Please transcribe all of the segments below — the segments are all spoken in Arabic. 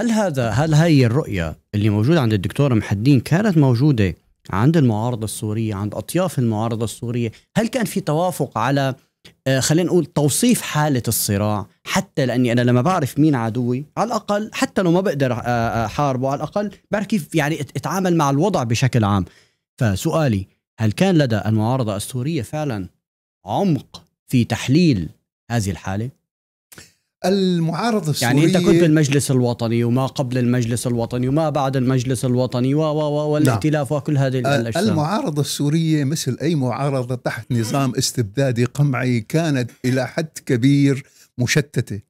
هل هذا هل هي الرؤيه اللي موجوده عند الدكتور محدين كانت موجوده عند المعارضه السوريه عند اطياف المعارضه السوريه هل كان في توافق على آه، خلينا نقول توصيف حالة الصراع حتى لأني أنا لما بعرف مين عدوي على الأقل حتى لو ما بقدر آه، آه، أحاربه على الأقل بعرف كيف يعني أتعامل مع الوضع بشكل عام فسؤالي هل كان لدى المعارضة السورية فعلا عمق في تحليل هذه الحالة؟ المعارضة السورية يعني أنت كنت بالمجلس الوطني وما قبل المجلس الوطني وما بعد المجلس الوطني و و نعم. والاختلاف وكل هذه آه، الأشياء المعارضة السورية مثل أي معارضة تحت نظام استبدادي قمعي كانت إلى حد كبير مشتتة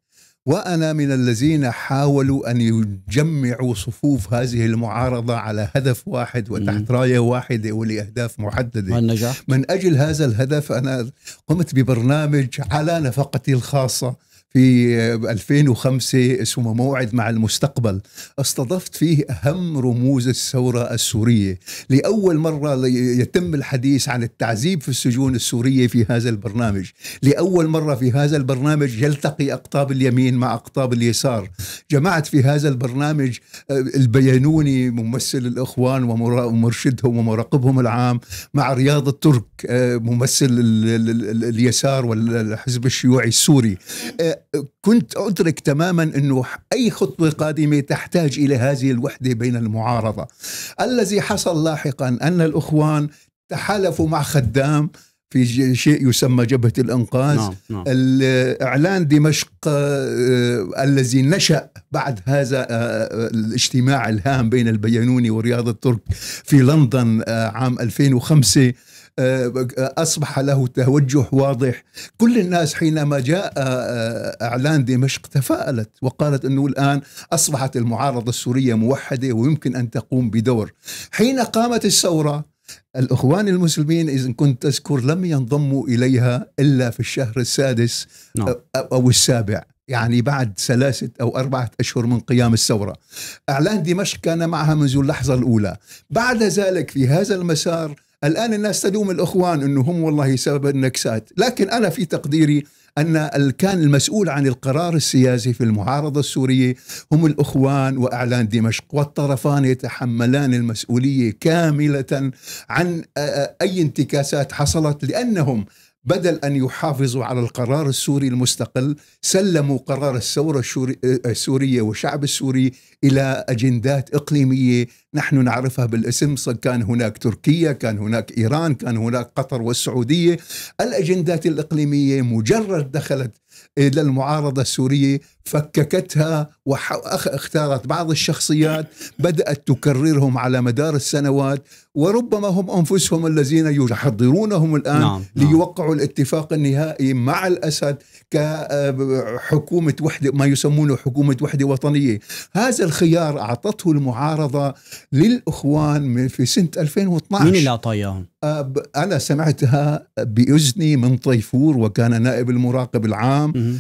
وأنا من الذين حاولوا أن يجمعوا صفوف هذه المعارضة على هدف واحد وتحت راية واحدة ولأهداف محددة والنجاح. من أجل هذا الهدف أنا قمت ببرنامج على نفقتي الخاصة في 2005 اسمه موعد مع المستقبل استضفت فيه أهم رموز الثورة السورية لأول مرة يتم الحديث عن التعذيب في السجون السورية في هذا البرنامج لأول مرة في هذا البرنامج يلتقي أقطاب اليمين مع أقطاب اليسار جمعت في هذا البرنامج آه، البيانوني ممثل الإخوان ومرشدهم ومراقبهم العام مع رياض الترك آه، ممثل اليسار والحزب الشيوعي السوري آه، كنت أدرك تماما أنه أي خطوة قادمة تحتاج إلى هذه الوحدة بين المعارضة الذي حصل لاحقا أن الأخوان تحالفوا مع خدام في شيء يسمى جبهة الإنقاذ نعم. نعم. الإعلان دمشق آه، الذي نشأ بعد هذا آه، آه، الاجتماع الهام بين البيانوني ورياض الترك في لندن عام 2005 أصبح له توجه واضح كل الناس حينما جاء إعلان دمشق تفاءلت وقالت أنه الآن أصبحت المعارضة السورية موحدة ويمكن أن تقوم بدور حين قامت الثورة الأخوان المسلمين إذا كنت تذكر لم ينضموا إليها إلا في الشهر السادس نعم. أو السابع يعني بعد ثلاثة أو أربعة أشهر من قيام الثورة أعلان دمشق كان معها منذ اللحظة الأولى بعد ذلك في هذا المسار الآن الناس تلوم الإخوان أنه هم والله سبب النكسات لكن أنا في تقديري أن كان المسؤول عن القرار السياسي في المعارضة السورية هم الإخوان وأعلان دمشق والطرفان يتحملان المسؤولية كاملة عن أي انتكاسات حصلت لأنهم بدل أن يحافظوا على القرار السوري المستقل سلموا قرار الثورة السورية والشعب السوري إلى أجندات إقليمية نحن نعرفها بالاسم كان هناك تركيا كان هناك إيران كان هناك قطر والسعودية الأجندات الإقليمية مجرد دخلت إلى المعارضة السورية فككتها واختارت بعض الشخصيات بدأت تكررهم على مدار السنوات وربما هم أنفسهم الذين يحضرونهم الآن نعم. نعم. ليوقعوا الاتفاق النهائي مع الأسد كحكومة وحدة ما يسمونه حكومة وحدة وطنية هذا الخيار أعطته المعارضة للاخوان في سنه 2012 مين اللي اعطاه اياهم؟ أنا سمعتها بأذني من طيفور وكان نائب المراقب العام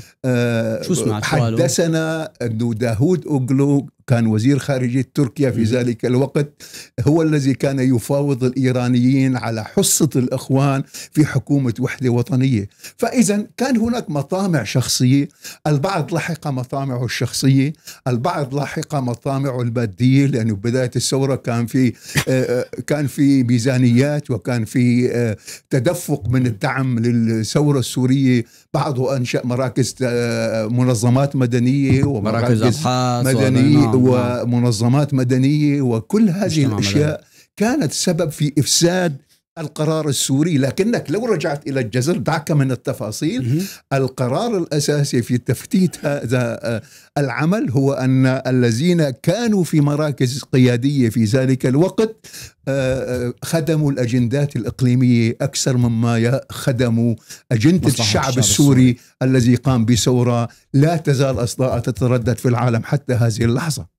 شو سمعت حدثنا أنه داهود أوغلو كان وزير خارجية تركيا في ذلك الوقت هو الذي كان يفاوض الإيرانيين على حصة الإخوان في حكومة وحدة وطنية فإذا كان هناك مطامع شخصية البعض لحق مطامعه الشخصية البعض لحق مطامعه المادية لأنه بداية الثورة كان في كان في ميزانيات وكان كان في آه، تدفق من الدعم للثورة السورية بعضه أنشأ مراكز آه، منظمات مدنية ومراكز أبحاث مدنية نعم. ومنظمات مدنية وكل هذه الأشياء كانت سبب في إفساد القرار السوري لكنك لو رجعت إلى الجزر دعك من التفاصيل القرار الأساسي في تفتيت هذا آه، العمل هو أن الذين كانوا في مراكز قيادية في ذلك الوقت آه، آه، خدموا الأجندات الإقليمية أكثر مما خدموا أجندة الشعب السوري, السوري الذي قام بثورة لا تزال أصداء تتردد في العالم حتى هذه اللحظة